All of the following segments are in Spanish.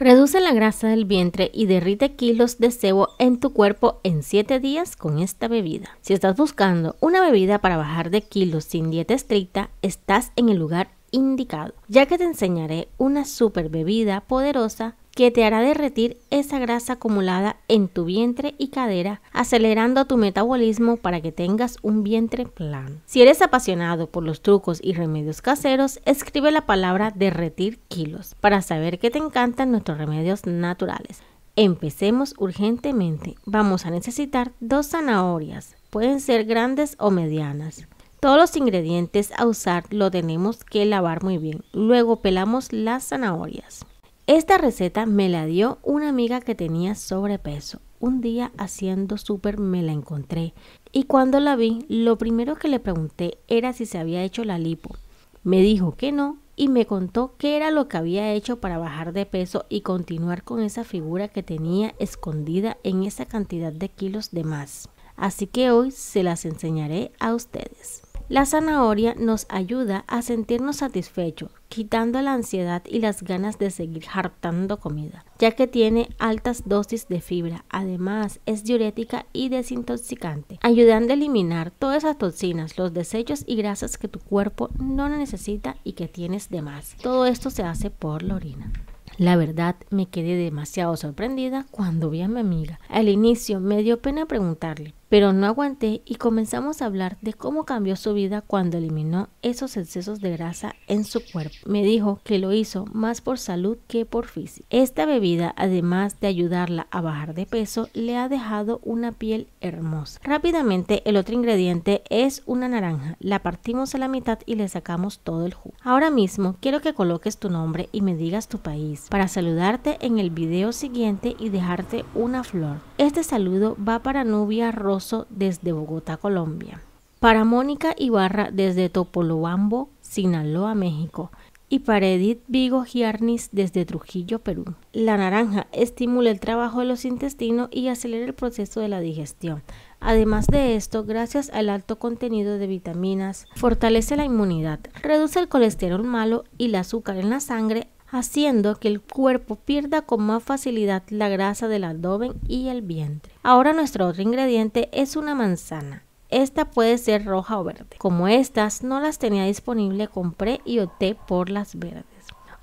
Reduce la grasa del vientre y derrite kilos de sebo en tu cuerpo en 7 días con esta bebida. Si estás buscando una bebida para bajar de kilos sin dieta estricta, estás en el lugar indicado, ya que te enseñaré una super bebida poderosa que te hará derretir esa grasa acumulada en tu vientre y cadera, acelerando tu metabolismo para que tengas un vientre plano. Si eres apasionado por los trucos y remedios caseros, escribe la palabra derretir kilos para saber que te encantan nuestros remedios naturales. Empecemos urgentemente. Vamos a necesitar dos zanahorias, pueden ser grandes o medianas. Todos los ingredientes a usar lo tenemos que lavar muy bien. Luego pelamos las zanahorias. Esta receta me la dio una amiga que tenía sobrepeso. Un día haciendo súper me la encontré y cuando la vi, lo primero que le pregunté era si se había hecho la lipo. Me dijo que no y me contó qué era lo que había hecho para bajar de peso y continuar con esa figura que tenía escondida en esa cantidad de kilos de más. Así que hoy se las enseñaré a ustedes. La zanahoria nos ayuda a sentirnos satisfechos, quitando la ansiedad y las ganas de seguir hartando comida, ya que tiene altas dosis de fibra. Además, es diurética y desintoxicante, ayudando a eliminar todas esas toxinas, los desechos y grasas que tu cuerpo no necesita y que tienes de más. Todo esto se hace por la orina. La verdad, me quedé demasiado sorprendida cuando vi a mi amiga. Al inicio me dio pena preguntarle, pero no aguanté y comenzamos a hablar de cómo cambió su vida cuando eliminó esos excesos de grasa en su cuerpo. Me dijo que lo hizo más por salud que por físico. Esta bebida, además de ayudarla a bajar de peso, le ha dejado una piel hermosa. Rápidamente, el otro ingrediente es una naranja. La partimos a la mitad y le sacamos todo el jugo. Ahora mismo quiero que coloques tu nombre y me digas tu país para saludarte en el video siguiente y dejarte una flor. Este saludo va para Nubia Rosso desde Bogotá, Colombia. Para Mónica Ibarra desde Topolobambo, Sinaloa, México. Y para Edith Vigo Giarnis desde Trujillo, Perú. La naranja estimula el trabajo de los intestinos y acelera el proceso de la digestión. Además de esto, gracias al alto contenido de vitaminas, fortalece la inmunidad, reduce el colesterol malo y el azúcar en la sangre, haciendo que el cuerpo pierda con más facilidad la grasa del abdomen y el vientre. Ahora nuestro otro ingrediente es una manzana. Esta puede ser roja o verde. Como estas no las tenía disponible, compré y opté por las verdes.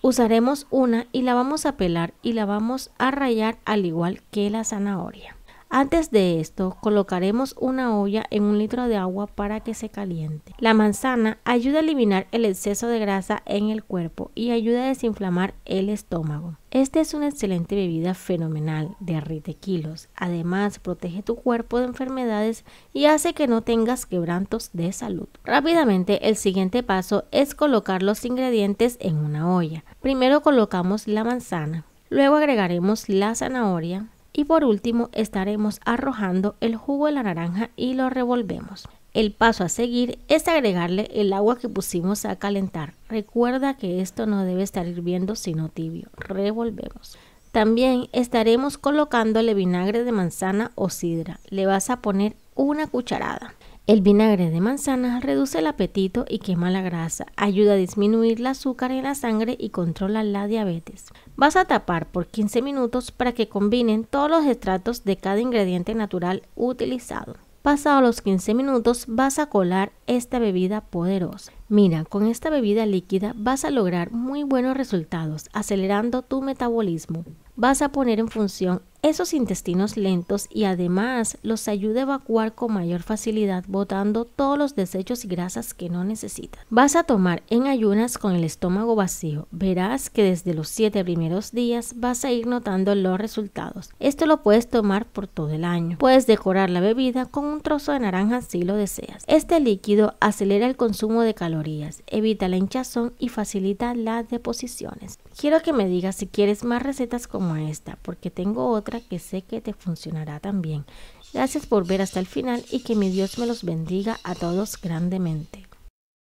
Usaremos una y la vamos a pelar y la vamos a rayar al igual que la zanahoria. Antes de esto, colocaremos una olla en un litro de agua para que se caliente. La manzana ayuda a eliminar el exceso de grasa en el cuerpo y ayuda a desinflamar el estómago. Esta es una excelente bebida fenomenal, de de kilos. Además, protege tu cuerpo de enfermedades y hace que no tengas quebrantos de salud. Rápidamente, el siguiente paso es colocar los ingredientes en una olla. Primero colocamos la manzana, luego agregaremos la zanahoria, y por último estaremos arrojando el jugo de la naranja y lo revolvemos. El paso a seguir es agregarle el agua que pusimos a calentar. Recuerda que esto no debe estar hirviendo sino tibio. Revolvemos. También estaremos colocándole vinagre de manzana o sidra. Le vas a poner una cucharada. El vinagre de manzana reduce el apetito y quema la grasa, ayuda a disminuir el azúcar en la sangre y controla la diabetes. Vas a tapar por 15 minutos para que combinen todos los estratos de cada ingrediente natural utilizado. Pasados los 15 minutos vas a colar esta bebida poderosa. Mira, con esta bebida líquida vas a lograr muy buenos resultados, acelerando tu metabolismo. Vas a poner en función esos intestinos lentos y además los ayuda a evacuar con mayor facilidad botando todos los desechos y grasas que no necesitan. Vas a tomar en ayunas con el estómago vacío. Verás que desde los 7 primeros días vas a ir notando los resultados. Esto lo puedes tomar por todo el año. Puedes decorar la bebida con un trozo de naranja si lo deseas. Este líquido acelera el consumo de calorías, evita la hinchazón y facilita las deposiciones. Quiero que me digas si quieres más recetas como esta porque tengo otra que sé que te funcionará también. Gracias por ver hasta el final y que mi Dios me los bendiga a todos grandemente.